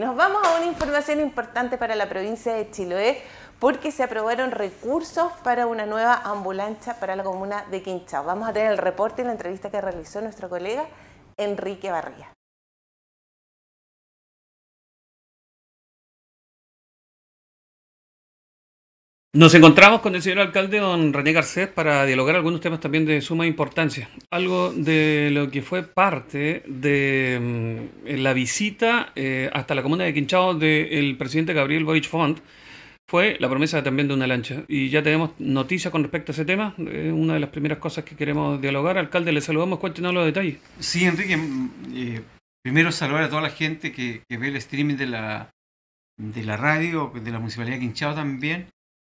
Nos vamos a una información importante para la provincia de Chiloé porque se aprobaron recursos para una nueva ambulancia para la comuna de Quinchao. Vamos a tener el reporte y la entrevista que realizó nuestro colega Enrique Barría. Nos encontramos con el señor alcalde, don René Garcés, para dialogar algunos temas también de suma importancia. Algo de lo que fue parte de mm, la visita eh, hasta la comuna de Quinchao del presidente Gabriel Boric Font fue la promesa también de una lancha. Y ya tenemos noticias con respecto a ese tema. una de las primeras cosas que queremos dialogar. Alcalde, le saludamos, cuéntenos los detalles. Sí, Enrique, mm, eh, primero saludar a toda la gente que, ve el streaming de la, de la radio, de la Municipalidad de Quinchao también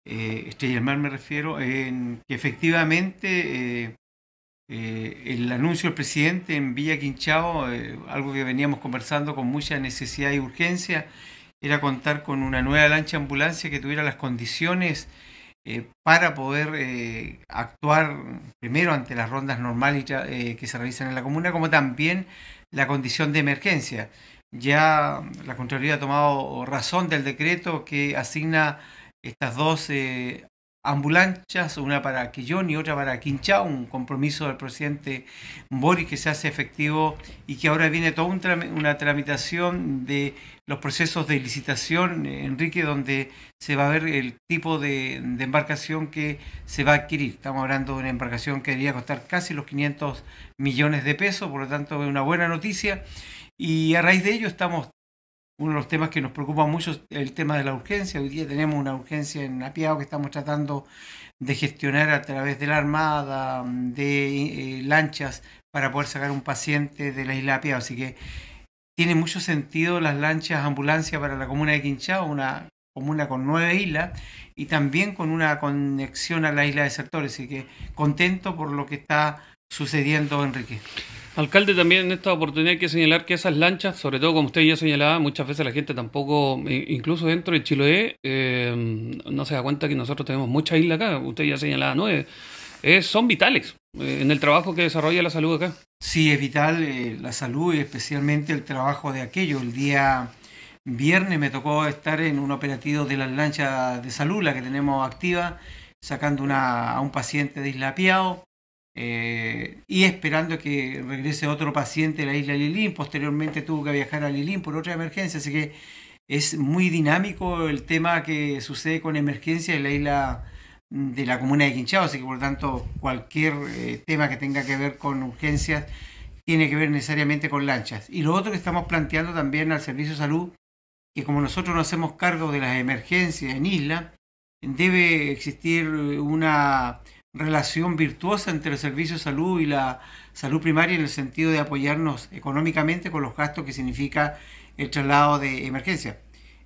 eh, Estrella Mar me refiero, en que efectivamente eh, eh, el anuncio del presidente en Villa Quinchao, eh, algo que veníamos conversando con mucha necesidad y urgencia, era contar con una nueva lancha ambulancia que tuviera las condiciones para poder actuar primero ante las rondas normales que se realizan en la comuna, como también la condición de emergencia. Ya la Contraloría ha tomado razón del decreto que asigna estas dos eh, ambulancias, una para Quillón y otra para Quinchao, un compromiso del presidente Boris que se hace efectivo y que ahora viene toda una tramitación de los procesos de licitación, Enrique, donde se va a ver el tipo de, embarcación que se va a adquirir. Estamos hablando de una embarcación que debería costar casi los 500 millones de pesos, por lo tanto es una buena noticia. Y a raíz de ello estamos uno de los temas que nos preocupa mucho es el tema de la urgencia. Hoy día tenemos una urgencia en Apiao que estamos tratando de gestionar a través de la Armada, de eh, lanchas, para poder sacar un paciente de la isla Apiao. Así que tiene mucho sentido las lanchas ambulancia para la comuna de Quinchao, una comuna con nueve islas y también con una conexión a la isla de sectores Así que contento por lo que está sucediendo, Enrique. Alcalde, también en esta oportunidad hay que señalar que esas lanchas, sobre todo como usted ya señalaba, muchas veces la gente tampoco, incluso dentro de Chiloé, eh, no se da cuenta que nosotros tenemos muchas islas acá, usted ya señalaba, nueve. Eh, eh, son vitales en el trabajo que desarrolla la salud acá. Sí, es vital la salud y especialmente el trabajo de aquello. El día viernes me tocó estar en un operativo de las lanchas de salud, la que tenemos activa, sacando a un paciente de Isla Piao eh, y esperando que regrese otro paciente de la isla Lilín. Posteriormente tuvo que viajar a Lilín por otra emergencia, así que es muy dinámico el tema que sucede con emergencias en la isla de la comuna de Quinchao, así que por lo tanto cualquier eh, tema que tenga que ver con urgencias tiene que ver necesariamente con lanchas. Y lo otro que estamos planteando también al Servicio de Salud, que como nosotros no hacemos cargo de las emergencias en isla, debe existir una relación virtuosa entre el servicio de salud y la salud primaria en el sentido de apoyarnos económicamente con los gastos que significa el traslado de emergencia.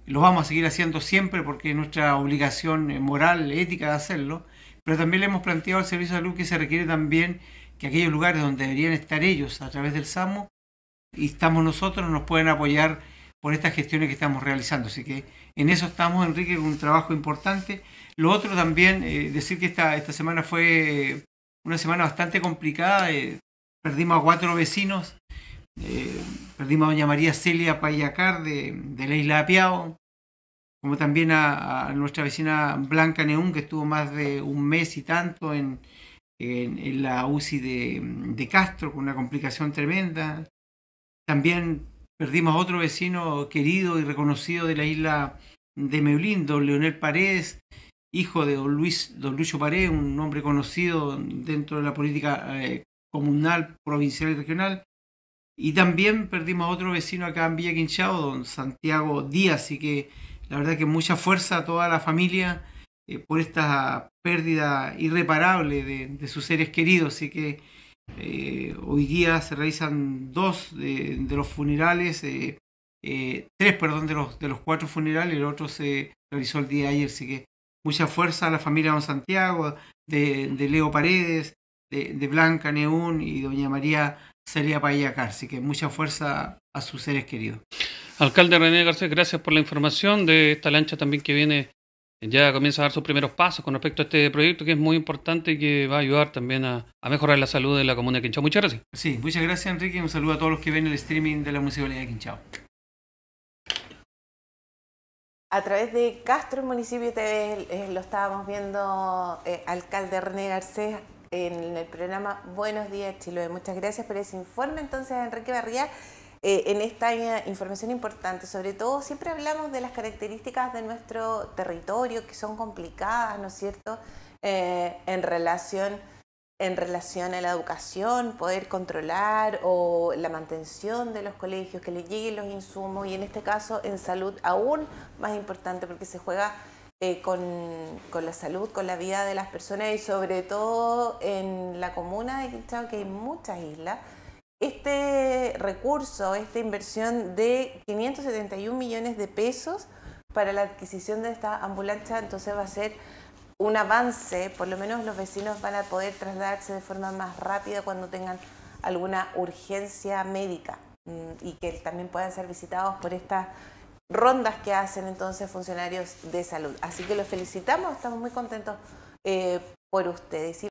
Lo vamos a seguir haciendo siempre porque es nuestra obligación moral, ética de hacerlo, pero también le hemos planteado al servicio de salud que se requiere también que aquellos lugares donde deberían estar ellos a través del SAMO y estamos nosotros nos puedan apoyar por estas gestiones que estamos realizando. Así que en eso estamos, Enrique, con un trabajo importante. Lo otro también, eh, decir que esta, esta semana fue una semana bastante complicada. Eh, perdimos a cuatro vecinos. Eh, perdimos a doña María Celia Payacar de, de la isla de Apiao, como también a, nuestra vecina Blanca Neún, que estuvo más de un mes y tanto en, en, en la UCI de, de Castro, con una complicación tremenda. También Perdimos a otro vecino querido y reconocido de la isla de Meulín, don Leonel Paredes, hijo de don, Luis, don Lucho Paredes, un hombre conocido dentro de la política eh, comunal, provincial y regional. Y también perdimos a otro vecino acá en Villa Quinchao, don Santiago Díaz, así que la verdad que mucha fuerza a toda la familia eh, por esta pérdida irreparable de, de, sus seres queridos, así que eh, hoy día se realizan dos de, los funerales, eh, eh, tres, perdón, de los, de los cuatro funerales, el otro se realizó el día de ayer, así que mucha fuerza a la familia Don Santiago, de, Leo Paredes, de, Blanca Neún y doña María Celia Payacar, así que mucha fuerza a sus seres queridos. Alcalde René Garcés, gracias por la información de esta lancha también que viene ya comienza a dar sus primeros pasos con respecto a este proyecto que es muy importante y que va a ayudar también a, mejorar la salud de la comuna de Quinchao. Muchas gracias. Sí, muchas gracias Enrique y un saludo a todos los que ven el streaming de la Municipalidad de Quinchao. A través de Castro, municipio TV, eh, lo estábamos viendo, eh, alcalde René Garcés, en el programa Buenos Días Chiloé. Muchas gracias por ese informe entonces Enrique Barría. Eh, en esta información importante. Sobre todo, siempre hablamos de las características de nuestro territorio que son complicadas, ¿no es cierto?, eh, en relación en relación a la educación, poder controlar o la mantención de los colegios, que les lleguen los insumos y en este caso en salud aún más importante porque se juega eh, con, con, la salud, con la vida de las personas y sobre todo en la comuna de Quinchao, que hay muchas islas, este recurso, esta inversión de 571 millones de pesos para la adquisición de esta ambulancia, entonces va a ser un avance, por lo menos los vecinos van a poder trasladarse de forma más rápida cuando tengan alguna urgencia médica mm, y que también puedan ser visitados por estas rondas que hacen entonces funcionarios de salud. Así que los felicitamos, estamos muy contentos eh, por ustedes.